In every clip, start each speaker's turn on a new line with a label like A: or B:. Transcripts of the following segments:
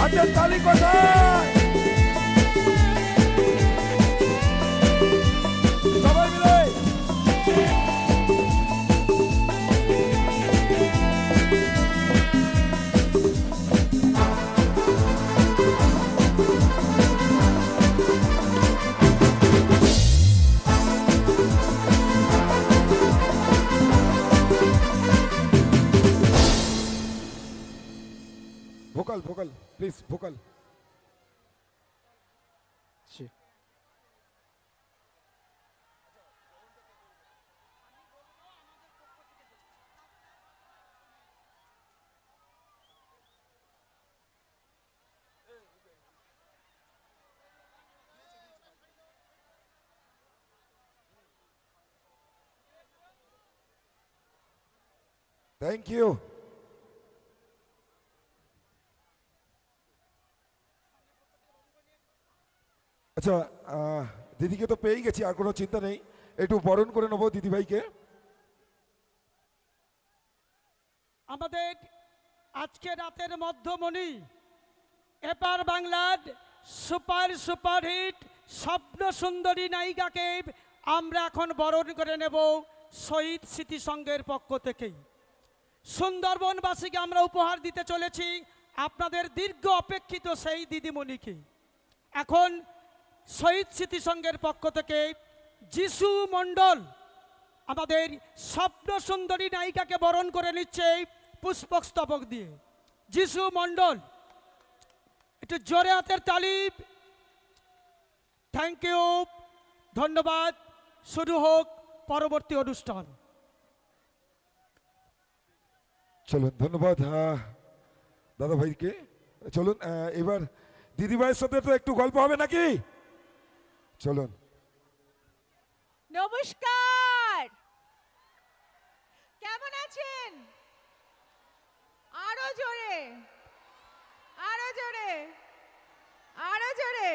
A: Atenção, tá Lincoln! please vocal Thank you. আচ্ছা দিদিকে তো পেয়েই গেছি আর কোনো চিন্তা নেই একটু বরণ করে নেবো দিদিভাইকে আমাদের আজকে রাতের মধ্যমণি এপার বাংলার সুপার সুপার হিট স্বপ্ন সুন্দরী নায়িকাকে আমরা এখন বরণ করে নেব শহীদ স্মৃতিসংঘের পক্ষ থেকেই সুন্দরবনবাসীকে আমরা উপহার দিতে চলেছি আপনাদের দীর্ঘ অপেক্ষিত সেই দিদিমণিকে এখন শহীদ স্মৃতিসংঘের পক্ষ থেকে যিশু মণ্ডল আমাদের স্বপ্ন সুন্দরী নায়িকাকে বরণ করে নিচ্ছে এই পুষ্পক স্তবক দিয়ে যিশু মণ্ডল একটু জোরে হাতের তালিব থ্যাংক ইউ ধন্যবাদ শুরু হোক পরবর্তী অনুষ্ঠান চলুন ধন্যবাদ দাদা ভাইকে চলুন এবার দিদিভাইয়ের সাথে তো একটু গল্প হবে নাকি চলুন
B: নমস্কার কেমন আছেন আরো জোরে আরো জোরে আরো জোরে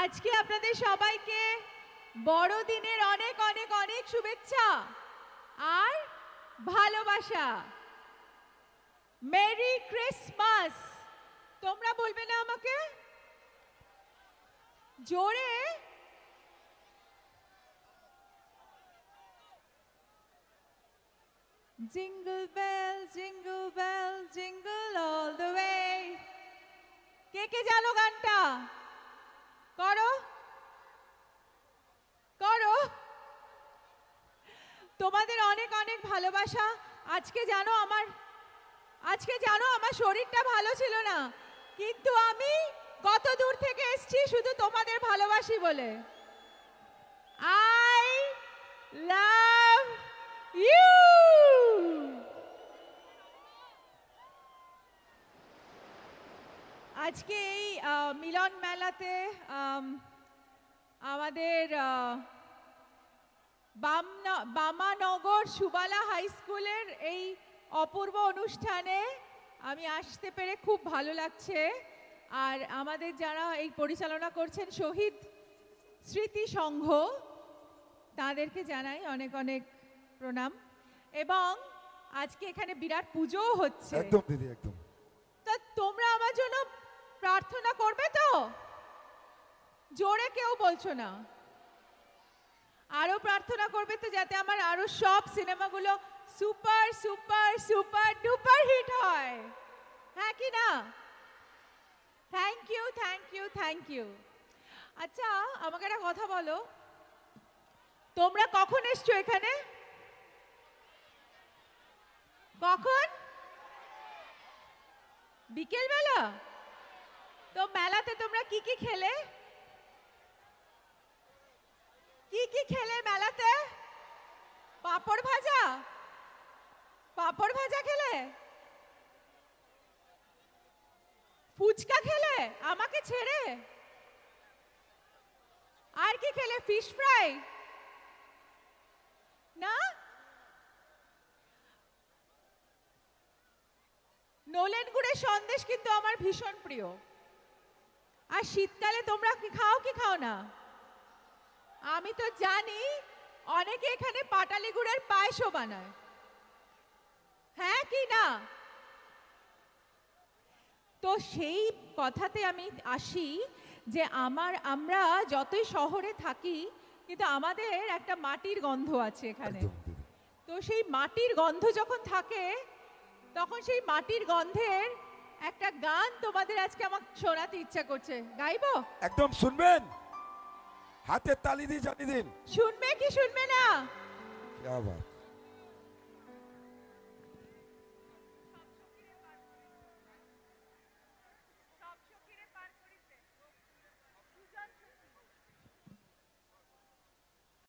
B: আজকে আপনাদের সবাইকে বড়দিনের অনেক অনেক অনেক শুভেচ্ছা আর ভালোবাসা মেরি ক্রিসমাস তোমরা বলবে না আমাকে জোরে jingle bell jingle bell jingle all the way কে কে জানো গানটা করো করো তোমাদের অনেক অনেক ভালোবাসা আজকে জানো আমার আজকে জানো আমার শরীরটা ভালো ছিল না কিন্তু আমি কত দূর থেকে এসছি শুধু তোমাদের ভালোবাসি বলে আই লাভ ইউ আজকে এই মিলন মেলাতে আমাদের বামানগর সুবালা হাই স্কুলের এই অপূর্ব অনুষ্ঠানে আমি আসতে পেরে খুব ভালো লাগছে আর আমাদের যারা এই পরিচালনা করছেন শহীদ স্মৃতি সংঘ তাদেরকে জানাই অনেক অনেক প্রণাম এবং আজকে এখানে বিরাট পুজো হচ্ছে একদম দিদি একদম তা তোমরা আমার জন্য প্রার্থনা করবে তো জোরে কেউ বলছো না আরো প্রার্থনা করবে তো যাতে আমার আরো সব সিনেমাগুলো super super super duper hit হয় থ্যাংক ইউ আচ্ছা আমাকে একটা কথা বলো তোমরা কখন এসছো এখানে কখন বিকেলবেলা তো মেলাতে তোমরা কি কি খেলে কি কি খেলে মেলাতে পাপড় ভাজা পাপড় ভাজা খেলে ফুচকা খেলে আমাকে ছেড়ে আর কি খেলে ফিশ ফ্রাই না নোলেন গুড়ের সন্দেশ কিন্তু আমার ভীষণ প্রিয় আর শীতকালে তোমরা কি খাও কি খাও না আমি তো জানি অনেকে এখানে পাটালি গুড়ের পায়েসও বানায় হ্যাঁ কি না তো সেই কথাতে আমি আসি যে আমার আমরা যতই শহরে থাকি কিন্তু আমাদের একটা মাটির গন্ধ আছে এখানে তো সেই মাটির গন্ধ যখন থাকে তখন সেই মাটির গন্ধের একটা গান তোমাদের আজকে আমার শোনাতে ইচ্ছা করছে গাইবো
A: একদম শুনবেন হাতে তালি
B: দিয়ে জানিয়ে দিন শুনবে কি শুনবে না
A: বাবা